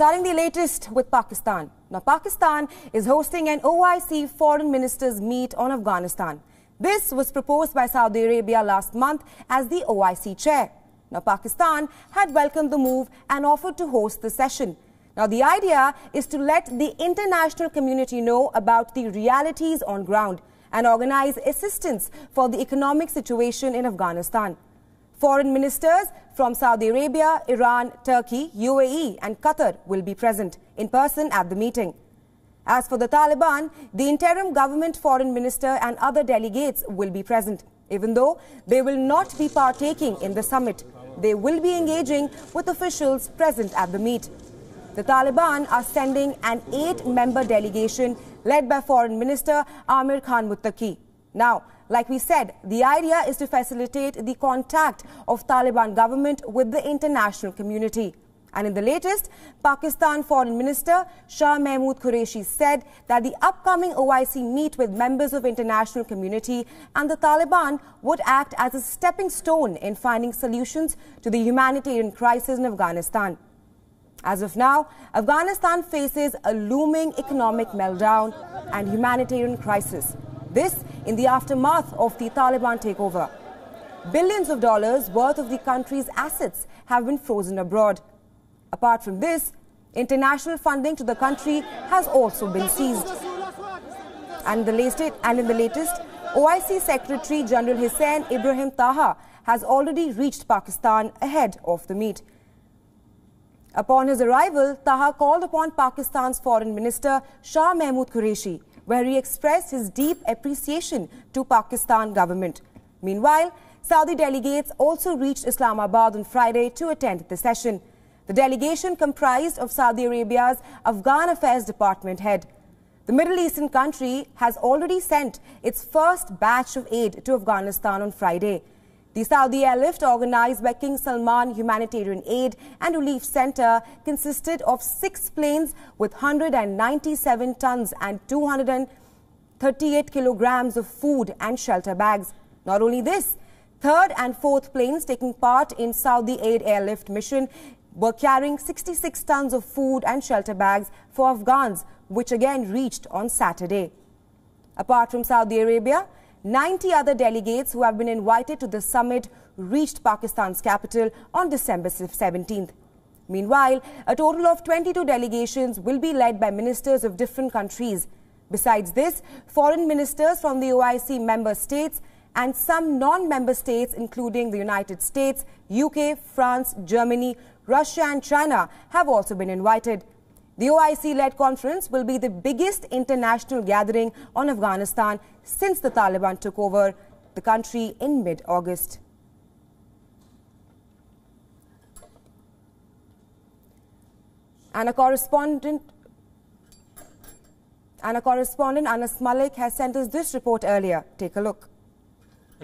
Starting the latest with Pakistan. Now, Pakistan is hosting an OIC foreign ministers meet on Afghanistan. This was proposed by Saudi Arabia last month as the OIC chair. Now, Pakistan had welcomed the move and offered to host the session. Now, the idea is to let the international community know about the realities on ground and organize assistance for the economic situation in Afghanistan. Foreign ministers from Saudi Arabia, Iran, Turkey, UAE and Qatar will be present in person at the meeting. As for the Taliban, the interim government foreign minister and other delegates will be present. Even though they will not be partaking in the summit, they will be engaging with officials present at the meet. The Taliban are sending an eight-member delegation led by Foreign Minister Amir Khan Muttaqi. Now, like we said, the idea is to facilitate the contact of Taliban government with the international community. And in the latest, Pakistan Foreign Minister Shah Mahmood Qureshi said that the upcoming OIC meet with members of international community and the Taliban would act as a stepping stone in finding solutions to the humanitarian crisis in Afghanistan. As of now, Afghanistan faces a looming economic meltdown and humanitarian crisis. This in the aftermath of the Taliban takeover. Billions of dollars worth of the country's assets have been frozen abroad. Apart from this, international funding to the country has also been seized. And, the latest, and in the latest, OIC Secretary General Hussein Ibrahim Taha has already reached Pakistan ahead of the meet. Upon his arrival, Taha called upon Pakistan's Foreign Minister Shah Mahmood Qureshi where he expressed his deep appreciation to Pakistan government. Meanwhile, Saudi delegates also reached Islamabad on Friday to attend the session. The delegation comprised of Saudi Arabia's Afghan Affairs Department head. The Middle Eastern country has already sent its first batch of aid to Afghanistan on Friday. The Saudi airlift organized by King Salman Humanitarian Aid and Relief Center consisted of six planes with 197 tons and 238 kilograms of food and shelter bags. Not only this, third and fourth planes taking part in Saudi aid airlift mission were carrying 66 tons of food and shelter bags for Afghans, which again reached on Saturday. Apart from Saudi Arabia, 90 other delegates who have been invited to the summit reached Pakistan's capital on December 17th. Meanwhile, a total of 22 delegations will be led by ministers of different countries. Besides this, foreign ministers from the OIC member states and some non-member states including the United States, UK, France, Germany, Russia and China have also been invited. The OIC-led conference will be the biggest international gathering on Afghanistan since the Taliban took over the country in mid-August. And a correspondent and a correspondent Anas Malik has sent us this report earlier. Take a look.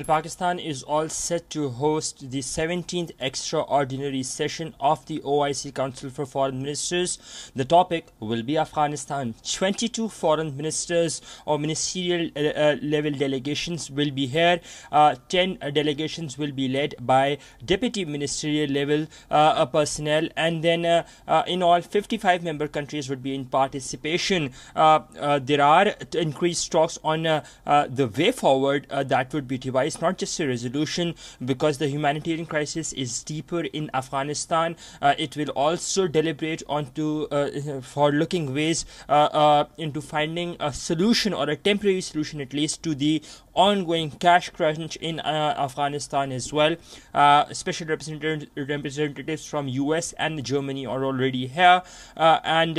Pakistan is all set to host the 17th extraordinary session of the OIC Council for Foreign Ministers. The topic will be Afghanistan. 22 foreign ministers or ministerial uh, uh, level delegations will be here. Uh, 10 delegations will be led by deputy ministerial level uh, uh personnel, and then uh, in all, 55 member countries would be in participation. there are increased talks on the way forward that would be devised it's not just a resolution because the humanitarian crisis is deeper in Afghanistan. Uh, it will also deliberate on to uh, for looking ways uh, uh, into finding a solution or a temporary solution at least to the ongoing cash crunch in uh, Afghanistan as well. special representatives from U.S. and Germany are already here, and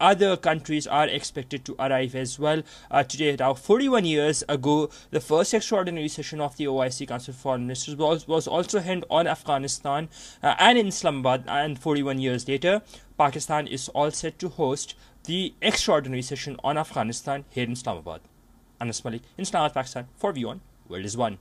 other countries are expected to arrive as well. today, now 41 years ago, the first extraordinary session of the OIC Council of Foreign Ministers was, was also held on Afghanistan uh, and in Islamabad, and 41 years later, Pakistan is all set to host the extraordinary session on Afghanistan here in Islamabad. Anas Malik, in Islamabad, Pakistan, for V1, World is One.